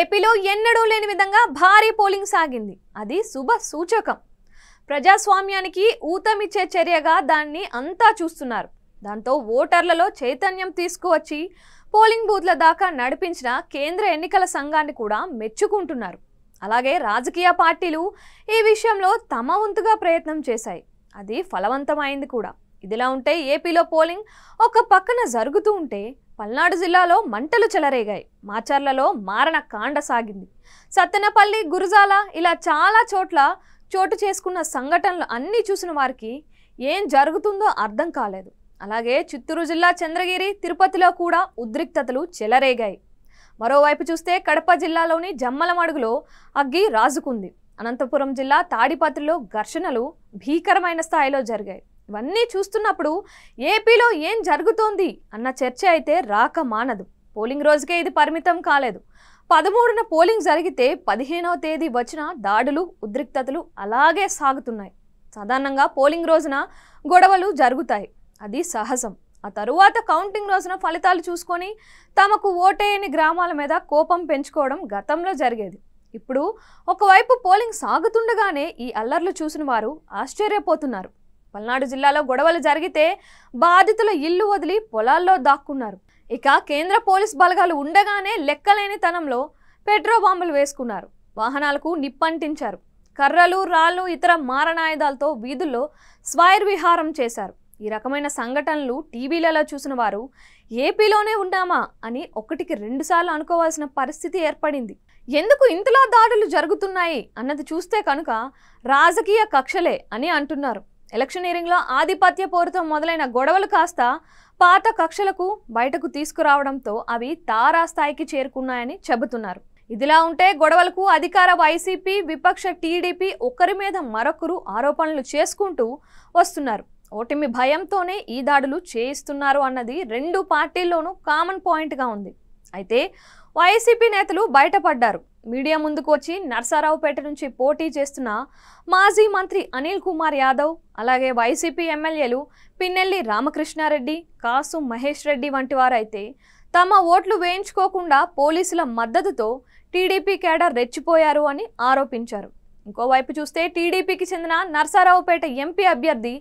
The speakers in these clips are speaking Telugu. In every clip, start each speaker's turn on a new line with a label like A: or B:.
A: ఏపీలో ఎన్నడూ లేని విధంగా భారీ పోలింగ్ సాగింది అది శుభ సూచకం ప్రజాస్వామ్యానికి ఊతమిచ్చే చర్యగా దాన్ని అంతా చూస్తున్నారు దాంతో ఓటర్లలో చైతన్యం తీసుకువచ్చి పోలింగ్ బూత్ల దాకా నడిపించిన కేంద్ర ఎన్నికల సంఘాన్ని కూడా మెచ్చుకుంటున్నారు అలాగే రాజకీయ పార్టీలు ఈ విషయంలో తమ వంతుగా ప్రయత్నం చేశాయి అది ఫలవంతమైంది కూడా ఇదిలా ఉంటే ఏపీలో పోలింగ్ ఒక పక్కన జరుగుతూ ఉంటే పల్నాడు జిల్లాలో మంటలు చెలరేగాయి మాచర్లలో మారణ కాండ సాగింది సత్తెనపల్లి గురుజాల ఇలా చాలా చోట్ల చోటు చేసుకున్న సంఘటనలు అన్నీ చూసిన వారికి ఏం జరుగుతుందో అర్థం కాలేదు అలాగే చిత్తూరు జిల్లా చంద్రగిరి తిరుపతిలో కూడా ఉద్రిక్తతలు చెలరేగాయి మరోవైపు చూస్తే కడప జిల్లాలోని జమ్మలమడుగులో అగ్గి రాజుకుంది అనంతపురం జిల్లా తాడిపత్రిలో ఘర్షణలు భీకరమైన స్థాయిలో జరిగాయి ఇవన్నీ చూస్తున్నప్పుడు ఏపీలో ఏం జరుగుతోంది అన్న చర్చ అయితే రాక మానదు పోలింగ్ రోజుకే ఇది పరిమితం కాలేదు పదమూడున పోలింగ్ జరిగితే పదిహేనవ తేదీ వచ్చిన దాడులు ఉద్రిక్తతలు అలాగే సాగుతున్నాయి సాధారణంగా పోలింగ్ రోజున గొడవలు జరుగుతాయి అది సహజం ఆ తరువాత కౌంటింగ్ రోజున ఫలితాలు చూసుకొని తమకు ఓటేయని గ్రామాల మీద కోపం పెంచుకోవడం గతంలో జరిగేది ఇప్పుడు ఒకవైపు పోలింగ్ సాగుతుండగానే ఈ అల్లర్లు చూసిన వారు ఆశ్చర్యపోతున్నారు పల్నాడు జిల్లాలో గొడవలు జరిగితే బాధితులు ఇల్లు వదిలి పొలాల్లో దాక్కున్నారు ఇక కేంద్ర పోలీస్ బలగాలు ఉండగానే లెక్కలేని తనంలో పెట్రో బాంబులు వేసుకున్నారు వాహనాలకు నిప్పంటించారు కర్రలు రాళ్ళు ఇతర మారణాయుధాలతో వీధుల్లో స్వైర్ విహారం చేశారు ఈ రకమైన సంఘటనలు టీవీలలో చూసిన వారు ఏపీలోనే ఉన్నామా అని ఒకటికి రెండుసార్లు అనుకోవాల్సిన పరిస్థితి ఏర్పడింది ఎందుకు ఇంతలా దాడులు జరుగుతున్నాయి అన్నది చూస్తే కనుక రాజకీయ కక్షలే అని అంటున్నారు ఎలక్షనీరింగ్లో ఆధిపత్య పోరుతో మొదలైన గొడవలు కాస్త పాత కక్షలకు బయటకు తీసుకురావడంతో అవి తారాస్థాయికి చేరుకున్నాయని చెబుతున్నారు ఇదిలా ఉంటే గొడవలకు అధికార వైసీపీ విపక్ష టీడీపీ ఒకరి మీద మరొకరు ఆరోపణలు చేసుకుంటూ వస్తున్నారు ఓటమి భయంతోనే ఈ దాడులు చేయిస్తున్నారు అన్నది రెండు పార్టీల్లోనూ కామన్ పాయింట్గా ఉంది అయితే వైసీపీ నేతలు బయటపడ్డారు మీడియా ముందుకు వచ్చి నర్సారావుపేట నుంచి పోటీ చేస్తున్న మాజీ మంత్రి అనిల్ కుమార్ యాదవ్ అలాగే వైసీపీ ఎమ్మెల్యేలు పిన్నెల్లి రామకృష్ణారెడ్డి కాసు మహేష్ రెడ్డి వంటి వారైతే తమ ఓట్లు వేయించుకోకుండా పోలీసుల మద్దతుతో టీడీపీ కేడర్ రెచ్చిపోయారు అని ఆరోపించారు ఇంకోవైపు చూస్తే టీడీపీకి చెందిన నర్సారావుపేట ఎంపీ అభ్యర్థి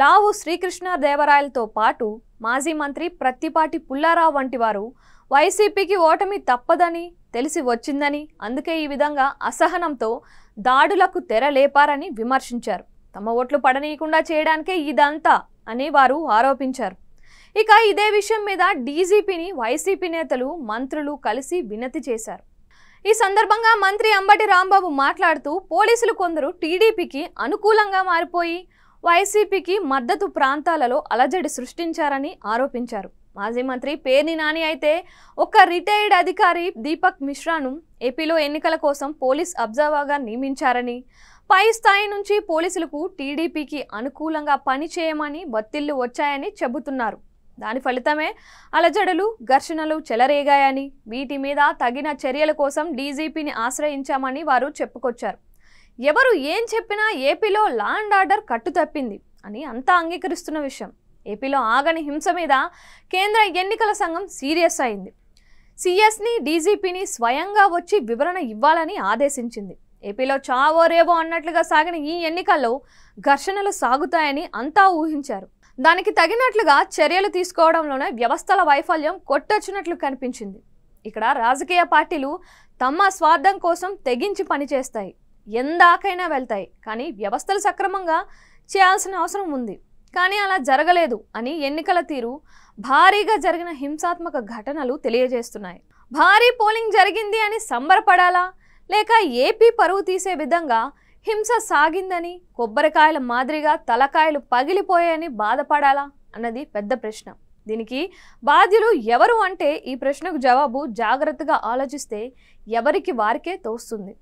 A: లావు శ్రీకృష్ణ దేవరాయలతో పాటు మాజీ మంత్రి ప్రత్తిపాటి పుల్లారావు వంటి వారు వైసీపీకి ఓటమి తప్పదని తెలిసి వచ్చిందని అందుకే ఈ విధంగా అసహనంతో దాడులకు తెరలేపారని విమర్శించారు తమ ఓట్లు పడనీయకుండా చేయడానికే ఇదంతా అని వారు ఆరోపించారు ఇక ఇదే విషయం మీద డీజీపీని వైసీపీ నేతలు మంత్రులు కలిసి వినతి చేశారు ఈ సందర్భంగా మంత్రి అంబటి రాంబాబు మాట్లాడుతూ పోలీసులు కొందరు టీడీపీకి అనుకూలంగా మారిపోయి వైసీపీకి మద్దతు ప్రాంతాలలో అలజడి సృష్టించారని ఆరోపించారు మాజీ మంత్రి పేర్ని నాని అయితే ఒక రిటైర్డ్ అధికారి దీపక్ మిశ్రాను ఏపీలో ఎన్నికల కోసం పోలీస్ అబ్జర్వర్గా నియమించారని పై స్థాయి నుంచి పోలీసులకు టీడీపీకి అనుకూలంగా పనిచేయమని బత్తిళ్లు వచ్చాయని చెబుతున్నారు దాని ఫలితమే అలజడులు ఘర్షణలు చెలరేగాయని వీటి మీద తగిన చర్యల కోసం డీజీపీని ఆశ్రయించామని వారు చెప్పుకొచ్చారు ఎవరు ఏం చెప్పినా ఏపీలో లా అండ్ ఆర్డర్ కట్టుతప్పింది అని అంతా అంగీకరిస్తున్న విషయం ఏపీలో ఆగని హింస మీద కేంద్ర ఎన్నికల సంఘం సీరియస్ అయింది సిఎస్ని డీజీపీని స్వయంగా వచ్చి వివరణ ఇవ్వాలని ఆదేశించింది ఏపీలో చావో రేవో అన్నట్లుగా సాగిన ఈ ఎన్నికల్లో ఘర్షణలు సాగుతాయని అంతా ఊహించారు దానికి తగినట్లుగా చర్యలు తీసుకోవడంలోనే వ్యవస్థల వైఫల్యం కొట్టొచ్చినట్లు కనిపించింది ఇక్కడ రాజకీయ పార్టీలు తమ స్వార్థం కోసం తెగించి పనిచేస్తాయి ఎందాకైనా వెళ్తాయి కానీ వ్యవస్థలు సక్రమంగా చేయాల్సిన అవసరం ఉంది కానీ అలా జరగలేదు అని ఎన్నికల తీరు భారీగా జరిగిన హింసాత్మక ఘటనలు తెలియజేస్తున్నాయి భారీ పోలింగ్ జరిగింది అని సంబరపడాలా లేక ఏపీ పరువు తీసే విధంగా హింస సాగిందని కొబ్బరికాయల మాదిరిగా తలకాయలు పగిలిపోయాయని బాధపడాలా అన్నది పెద్ద ప్రశ్న దీనికి బాధ్యులు ఎవరు అంటే ఈ ప్రశ్నకు జవాబు జాగ్రత్తగా ఆలోచిస్తే ఎవరికి వారికే తోస్తుంది